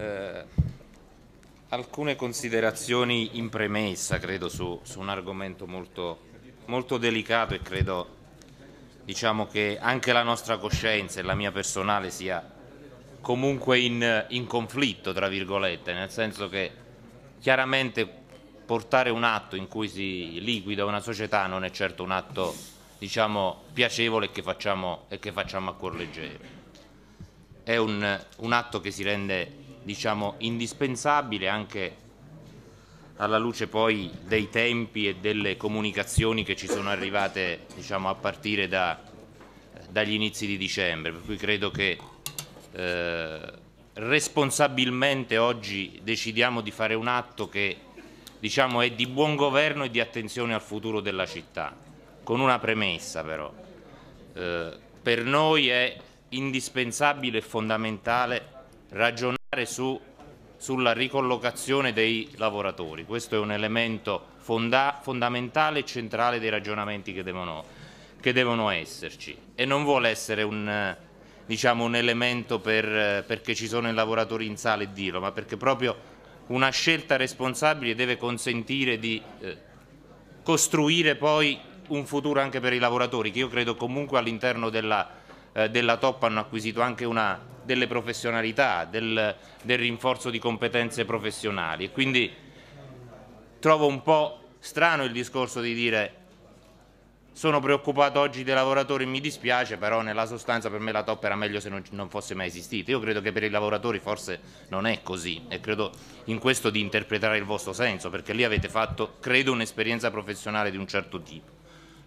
Eh, alcune considerazioni in premessa, credo, su, su un argomento molto, molto, delicato e credo diciamo, che anche la nostra coscienza e la mia personale sia comunque in, in conflitto, tra virgolette, nel senso che chiaramente portare un atto in cui si liquida una società non è certo un atto diciamo, piacevole e che, facciamo, e che facciamo a cuor leggero. È un, un atto che si rende diciamo, indispensabile anche alla luce poi dei tempi e delle comunicazioni che ci sono arrivate diciamo, a partire da, dagli inizi di dicembre, per cui credo che eh, responsabilmente oggi decidiamo di fare un atto che diciamo, è di buon governo e di attenzione al futuro della città, con una premessa però. Eh, per noi è indispensabile e fondamentale ragionare su, sulla ricollocazione dei lavoratori. Questo è un elemento fonda, fondamentale e centrale dei ragionamenti che devono, che devono, esserci e non vuole essere un, diciamo, un elemento per, perché ci sono i lavoratori in sala e dirlo, ma perché proprio una scelta responsabile deve consentire di eh, costruire poi un futuro anche per i lavoratori che io credo comunque all'interno della, eh, della TOP hanno acquisito anche una delle professionalità, del, del rinforzo di competenze professionali quindi trovo un po' strano il discorso di dire sono preoccupato oggi dei lavoratori, mi dispiace, però nella sostanza per me la top era meglio se non, non, fosse mai esistita. Io credo che per i lavoratori forse non è così e credo in questo di interpretare il vostro senso, perché lì avete fatto, credo, un'esperienza professionale di un certo tipo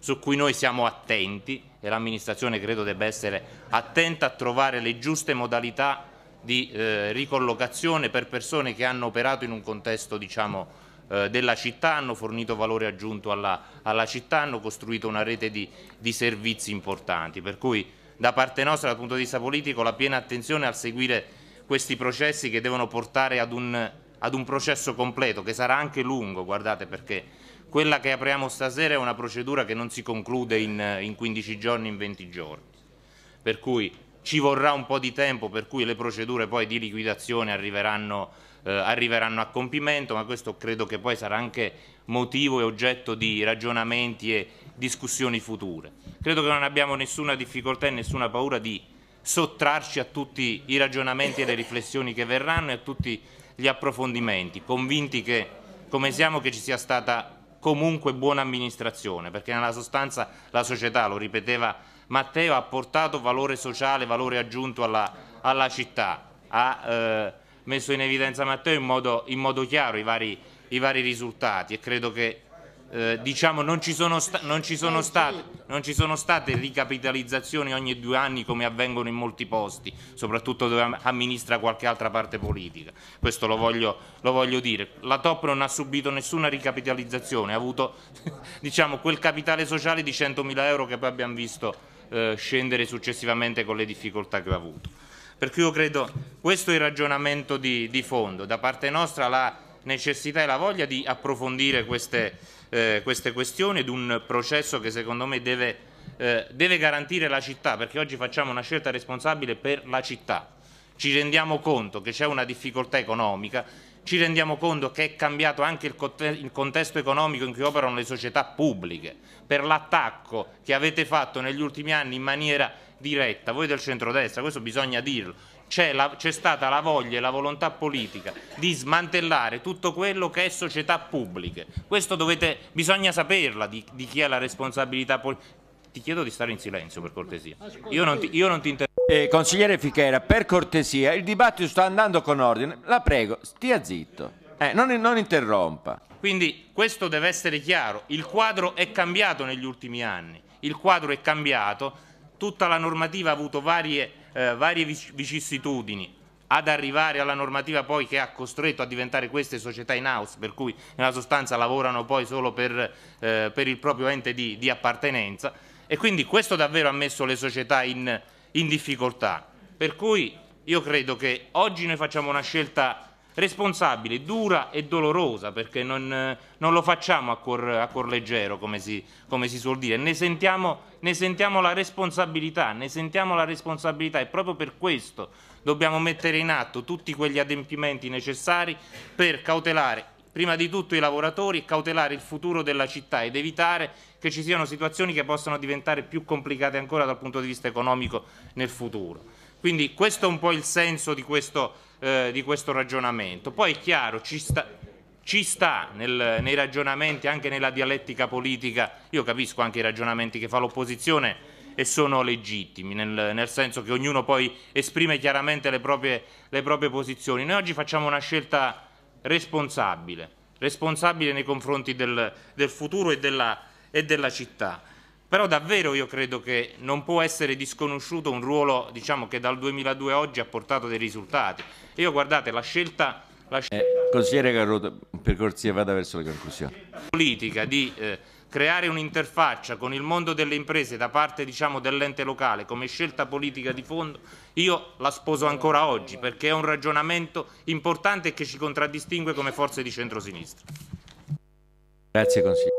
su cui noi siamo attenti e l'amministrazione credo debba essere attenta a trovare le giuste modalità di eh, ricollocazione per persone che hanno operato in un contesto diciamo, eh, della città, hanno fornito valore aggiunto alla, alla città, hanno costruito una rete di, di, servizi importanti. Per cui da parte nostra dal punto di vista politico la piena attenzione al seguire questi processi che devono portare ad un ad un processo completo che sarà anche lungo, guardate perché quella che apriamo stasera è una procedura che non si conclude in, in 15 giorni, in 20 giorni, per cui ci vorrà un po' di tempo, per cui le procedure poi di liquidazione arriveranno, eh, arriveranno a compimento, ma questo credo che poi sarà anche motivo e oggetto di ragionamenti e discussioni future. Credo che non abbiamo nessuna difficoltà e nessuna paura di sottrarci a tutti i ragionamenti e le riflessioni che verranno e a tutti i gli approfondimenti, convinti che, come siamo, che ci sia stata comunque buona amministrazione, perché nella sostanza la società, lo ripeteva Matteo, ha portato valore sociale, valore aggiunto alla, alla città, ha eh, messo in evidenza Matteo in modo, in modo chiaro i vari, i vari risultati e credo che eh, diciamo non ci, sta, non, ci state, non ci, sono state ricapitalizzazioni ogni due anni come avvengono in molti posti, soprattutto dove amministra qualche altra parte politica, questo lo voglio, lo voglio dire. La TOP non ha subito nessuna ricapitalizzazione, ha avuto diciamo, quel capitale sociale di 100.000 euro che poi abbiamo visto eh, scendere successivamente con le difficoltà che ha avuto. Per cui io credo questo è il ragionamento di, di fondo, da parte nostra la necessità e la voglia di approfondire queste eh, queste questioni ed un processo che secondo me deve, eh, deve garantire la città, perché oggi facciamo una scelta responsabile per la città. Ci rendiamo conto che c'è una difficoltà economica, ci rendiamo conto che è cambiato anche il, contesto economico in cui operano le società pubbliche per l'attacco che avete fatto negli ultimi anni in maniera diretta, voi del centrodestra, questo bisogna dirlo, c'è stata la voglia e la volontà politica di smantellare tutto quello che è società pubbliche. Questo dovete, bisogna saperla di, di chi è la responsabilità politica. Ti chiedo di stare in silenzio per cortesia. Io non ti, io non ti interrompo. Eh, consigliere Fichera, per cortesia, il dibattito sta andando con ordine. La prego, stia zitto. Eh, non, non interrompa. Quindi questo deve essere chiaro. Il quadro è cambiato negli ultimi anni. Il quadro è cambiato tutta la normativa ha avuto varie, eh, varie vicissitudini ad arrivare alla normativa poi che ha costretto a diventare queste società in house, per cui nella sostanza lavorano poi solo per, eh, per il proprio ente di, di, appartenenza e quindi questo davvero ha messo le società in, in difficoltà. Per cui io credo che oggi noi facciamo una scelta responsabile, dura e dolorosa, perché non, non lo facciamo a cuor, a cuor leggero, come si, come si, suol dire, ne sentiamo, ne sentiamo la responsabilità, ne sentiamo la responsabilità e proprio per questo dobbiamo mettere in atto tutti quegli adempimenti necessari per cautelare prima di tutto i lavoratori, cautelare il futuro della città ed evitare che ci siano situazioni che possano diventare più complicate ancora dal punto di vista economico nel futuro. Quindi questo è un po' il senso di questo, eh, di questo ragionamento. Poi è chiaro, ci sta, ci sta nel, nei ragionamenti, anche nella dialettica politica, io capisco anche i ragionamenti che fa l'opposizione e sono legittimi, nel, nel, senso che ognuno poi esprime chiaramente le proprie, le proprie posizioni. Noi oggi facciamo una scelta responsabile, responsabile nei confronti del, del futuro e della, e della città però davvero io credo che non può essere disconosciuto un ruolo diciamo, che dal 2002 a oggi ha portato dei risultati. Io guardate, la scelta... La scelta eh, consigliere Carrota, per corsia vada verso le conclusioni. politica di eh, creare un'interfaccia con il mondo delle imprese da parte diciamo, dell'ente locale come scelta politica di fondo, io la sposo ancora oggi perché è un ragionamento importante che ci contraddistingue come forze di centrosinistra. Grazie consigliere.